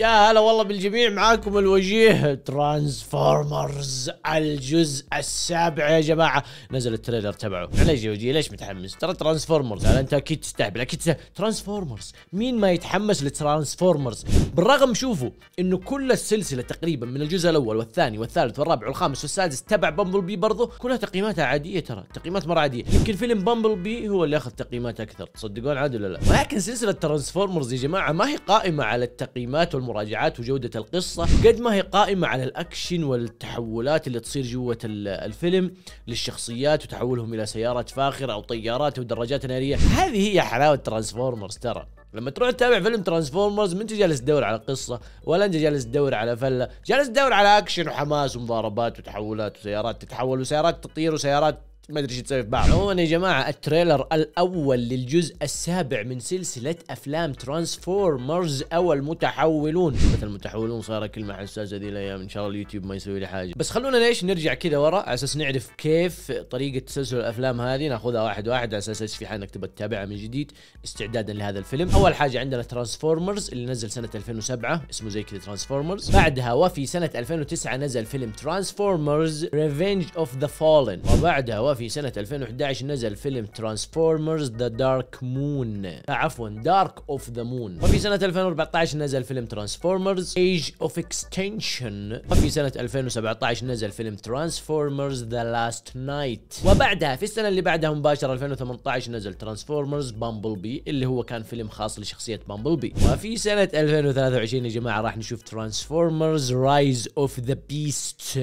يا هلا والله بالجميع معاكم الوجيه ترانسفورمرز الجزء السابع يا جماعه نزل التريلر تبعه معليش يا وجيه ليش متحمس ترى ترانسفورمرز انت اكيد تستهبل اكيد ترانسفورمرز مين ما يتحمس لترانسفورمرز بالرغم شوفوا انه كل السلسله تقريبا من الجزء الاول والثاني والثالث والرابع والخامس والسادس تبع بامبل بي برضه كلها تقييماتها عاديه ترى تقييمات مره عاديه يمكن فيلم بامبل بي هو اللي اخذ تقييمات اكثر تصدقون عاد ولا لا ولكن سلسله ترانسفورمرز يا جماعه ما هي قائمه على التقييمات والم مراجعات وجودة القصة قد ما هي قائمة على الأكشن والتحولات اللي تصير جوة الفيلم للشخصيات وتحولهم إلى سيارات فاخرة أو طيارات أو دراجات نارية هذه هي حلاوة ترانسفورمرز ترى لما تروح تتابع فيلم ترانسفورمرز ما انت جالس تدور على قصه ولا انت جالس تدور على فله، جالس تدور على اكشن وحماس ومضاربات وتحولات وسيارات تتحول وسيارات تطير وسيارات ما ادري ايش تسوي في بعض عموما يا جماعه التريلر الاول للجزء السابع من سلسله افلام ترانسفورمرز او المتحولون مثل المتحولون صايره كلمه حساسه ذي الايام ان شاء الله اليوتيوب ما يسوي لي حاجه بس خلونا ليش نرجع كذا ورا على اساس نعرف كيف طريقه تسلسل الافلام هذه ناخذها واحد واحد على اساس ايش في حال انك تبغى تتابعها من جديد استعدادا لهذا الفيلم اول حاجه عندنا ترانسفورمرز اللي نزل سنه 2007 اسمه زي كذا ترانسفورمرز بعدها وفي سنه 2009 نزل فيلم ترانسفورمرز ريفينج اوف ذا فولن وبعدها وفي في سنة 2011 نزل فيلم ترانسفورمرز ذا دارك مون عفوا دارك اوف ذا مون وفي سنة 2014 نزل فيلم ترانسفورمرز ايج اوف اكستنشن وفي سنة 2017 نزل فيلم ترانسفورمرز ذا لاست نايت وبعدها في السنة اللي بعدها مباشرة 2018 نزل ترانسفورمرز بامبل بي اللي هو كان فيلم خاص لشخصية بامبل بي وفي سنة 2023 يا جماعة راح نشوف ترانسفورمرز رايز اوف ذا بيست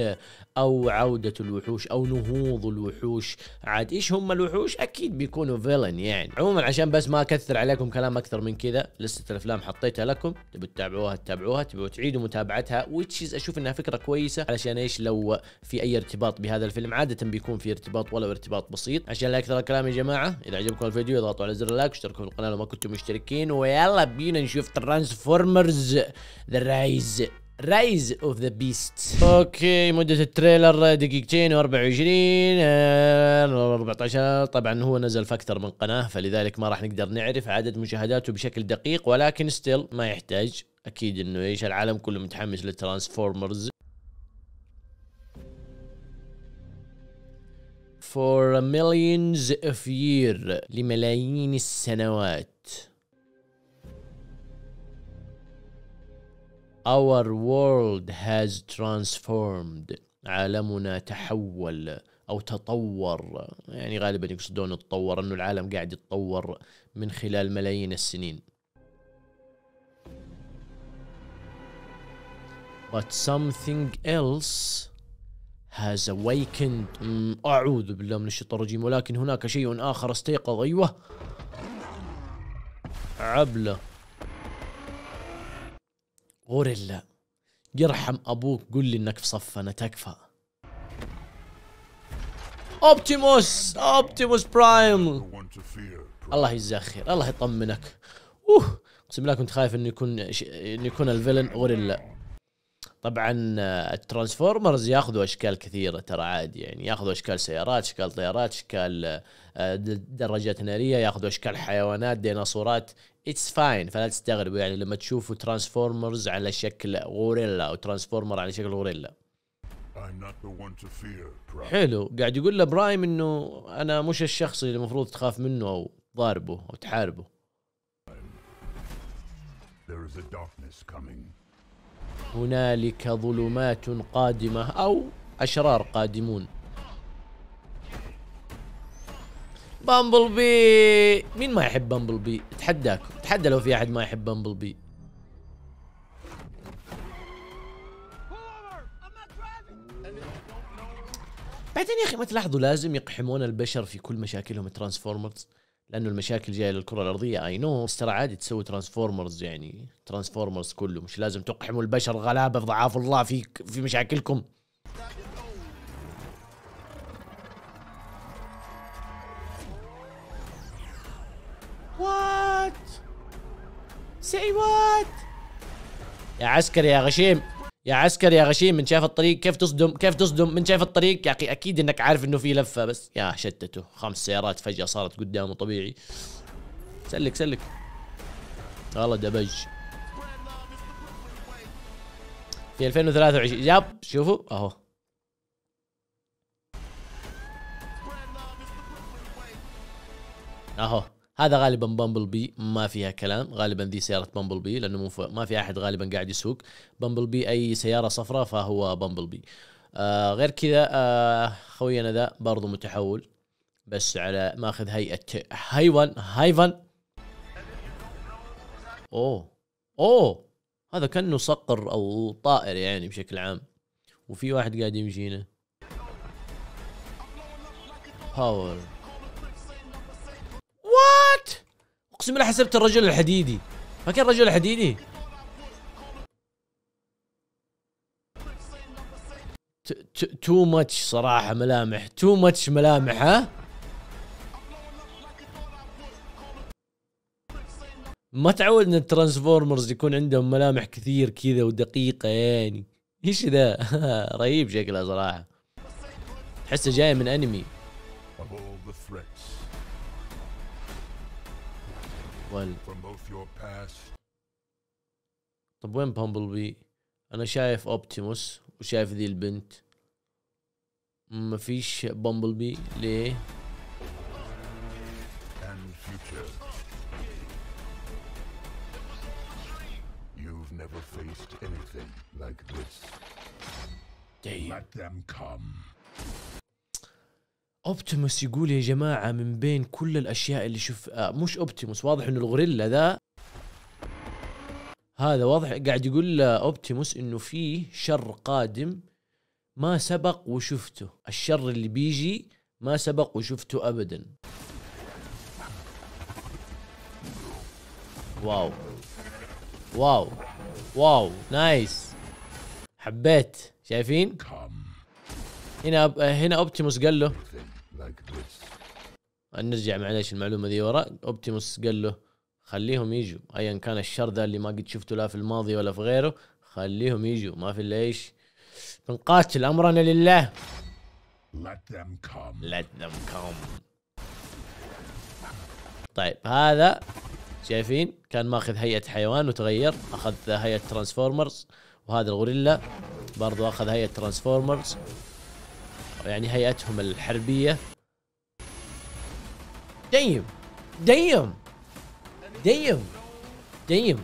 او عوده الوحوش او نهوض الوحوش عاد ايش هم الوحوش اكيد بيكونوا فيلن يعني عموما عشان بس ما اكثر عليكم كلام اكثر من كذا لسته الافلام حطيتها لكم تبوا تتابعوها تتابعوها تبوا تعيدوا متابعتها وتشيز اشوف انها فكره كويسه علشان ايش لو في اي ارتباط بهذا الفيلم عاده بيكون في ارتباط ولو ارتباط بسيط عشان لا اكثر الكلام يا جماعه اذا عجبكم الفيديو اضغطوا على زر اللايك واشتركوا في القناه لو ما كنتم مشتركين ويلا بينا نشوف ترانسفورمرز ذا رايز رايز اوف ذا بيست اوكي مدة التريلر دقيقتين و24 14 آه، طبعا هو نزل في اكثر من قناة فلذلك ما راح نقدر نعرف عدد مشاهداته بشكل دقيق ولكن ستيل ما يحتاج اكيد انه ايش العالم كله متحمس للترانسفورمرز for millions of years لملايين السنوات Our world has transformed عالمنا تحول أو تطور يعني غالبا يقصدون تطور أنه العالم قاعد يتطور من خلال ملايين السنين But something else has awakened أعوذ بالله من الشيطان الرجيم ولكن هناك شيء آخر استيقظ أيوه عبلة غوريلا يرحم ابوك قول لي انك في صفنا تكفى اوبتيموس اوبتيموس برايم الله يجزاه خير الله يطمنك اوه اقسم بالله كنت خايف انه يكون انه يكون الفيلن غوريلا طبعا آه، الترانسفورمرز ياخذوا اشكال كثيره ترى عادي يعني ياخذوا اشكال سيارات اشكال طيارات اشكال آه، دراجات ناريه ياخذوا اشكال حيوانات ديناصورات اتس فاين فلا تستغربوا يعني لما تشوفوا ترانسفورمرز على شكل غوريلا او ترانسفورمر على شكل غوريلا حلو قاعد يقول لبرايم انه انا مش الشخص اللي المفروض تخاف منه او تضاربه او تحاربه There is a darkness coming. هنالك ظلمات قادمة أو أشرار قادمون بامبل بي مين ما يحب بامبل بي اتحداكم اتحدى لو في احد ما يحب بامبل بي بعدين يا اخي ما تلاحظوا لازم يقحمون البشر في كل مشاكلهم الترانسفورمرز لانه المشاكل جايه للكره الارضيه اي نو بس ترى عادي تسوي ترانسفورمرز يعني ترانسفورمرز كله مش لازم تقحموا البشر غلابه في ضعاف الله في في مشاكلكم وات سي وات يا عسكري يا غشيم يا عسكر يا غشيم من شايف الطريق كيف تصدم كيف تصدم من شايف الطريق يا اخي اكيد انك عارف انه في لفه بس يا شتته خمس سيارات فجاه صارت قدامه طبيعي سلك سلك والله دبج في 2023 ياب شوفوا اهو اهو هذا غالبا بامبل بي ما فيها كلام غالبا ذي سياره بامبل بي لانه ما في احد غالبا قاعد يسوق بامبل بي اي سياره صفراء فهو بامبل بي آه غير كذا آه خوينا ذا برضو متحول بس على ماخذ هيئه هايفن هايفن اوه اوه هذا كانه صقر او طائر يعني بشكل عام وفي واحد قاعد يمشينا باور اقسم بالله حسبت الرجل الحديدي ما كان الرجل الحديدي تو ماتش صراحه ملامح تو ماتش ملامح ها ما تعودنا الترانسفورمرز يكون عندهم ملامح كثير كذا ودقيقه يعني ايش ذا رهيب شكله صراحه تحسه جاي من انمي افضل طب وين بامبل بي انا شايف اوبتيموس وشايف ذي البنت ما فيش بامبل بي ليه You've never faced anything like this. Damn. Let them come. اوبتيموس يقول يا جماعه من بين كل الاشياء اللي شوف آه مش اوبتيموس واضح انه الغوريلا ذا هذا واضح قاعد يقول اوبتيموس آه، انه في شر قادم ما سبق وشفته الشر اللي بيجي ما سبق وشفته ابدا واو واو واو نايس حبيت شايفين هنا آه، هنا اوبتيموس قال له نرجع معليش المعلومه ذي ورا اوبتيموس قال له خليهم يجوا ايا كان الشر ذا اللي ما قد شفته لا في الماضي ولا في غيره خليهم يجوا ما في الا ايش بنقاتل امرنا لله Let them come. Let them come. طيب هذا شايفين كان ماخذ هيئة حيوان وتغير اخذ هيئة ترانسفورمرز وهذا الغوريلا برضو اخذ هيئة ترانسفورمرز يعني هيئتهم الحربية Damn. Damn. Damn. Damn.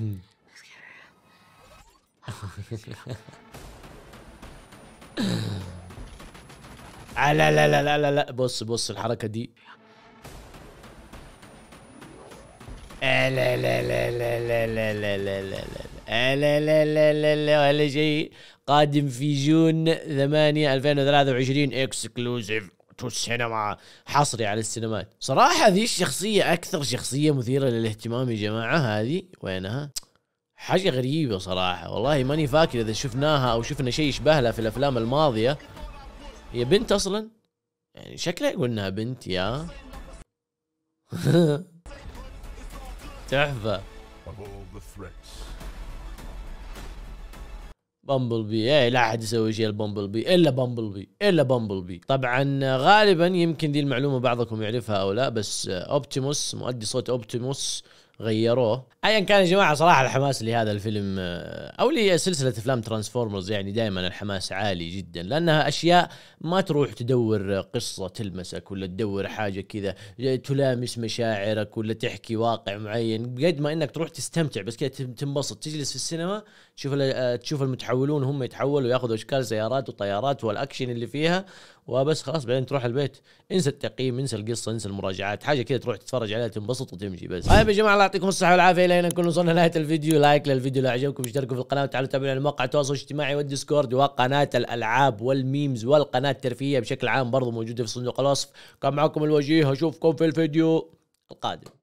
Mm. لا لا لا لا لا لا بص بص الحركة دي لا لا لا لا لا لا لا لا لا لا لا لا لا لا ولا شيء قادم في جون 8 2023 اكسكلوزيف تو السينما حصري على السينمات صراحة ذي الشخصية أكثر شخصية مثيرة للاهتمام يا جماعة هذه وينها حاجة غريبة صراحة والله ماني فاكر إذا شفناها أو شفنا شيء يشبه لها في الأفلام الماضية هي بنت أصلا يعني شكلها يقول إنها بنت يا تحفة بامبل بي اي لا احد يسوي شيء البامبل بي الا بامبل بي الا بامبل بي طبعا غالبا يمكن دي المعلومه بعضكم يعرفها او لا بس اوبتيموس آه، مؤدي صوت اوبتيموس غيروه ايا كان يا جماعه صراحه الحماس لهذا الفيلم آه، او لسلسله افلام ترانسفورمرز يعني دائما الحماس عالي جدا لانها اشياء ما تروح تدور قصه تلمسك ولا تدور حاجه كذا آه، تلامس مشاعرك ولا تحكي واقع معين قد ما انك تروح تستمتع بس كذا تنبسط تجلس في السينما تشوف آه، تشوف المتحولون هم يتحولوا ياخذوا اشكال سيارات وطيارات والاكشن اللي فيها وبس خلاص بعدين تروح البيت انسى التقييم انسى القصه انسى المراجعات حاجه كذا تروح تتفرج عليها تنبسط وتمشي بس طيب يا جماعه الله يعطيكم الصحه والعافيه الى هنا نكون وصلنا لنهايه الفيديو لايك للفيديو لو عجبكم اشتركوا في القناه وتعالوا تابعونا على مواقع التواصل الاجتماعي والديسكورد وقناه الالعاب والميمز والقناه الترفيهيه بشكل عام برضو موجوده في صندوق الوصف كان معكم الوجيه اشوفكم في الفيديو القادم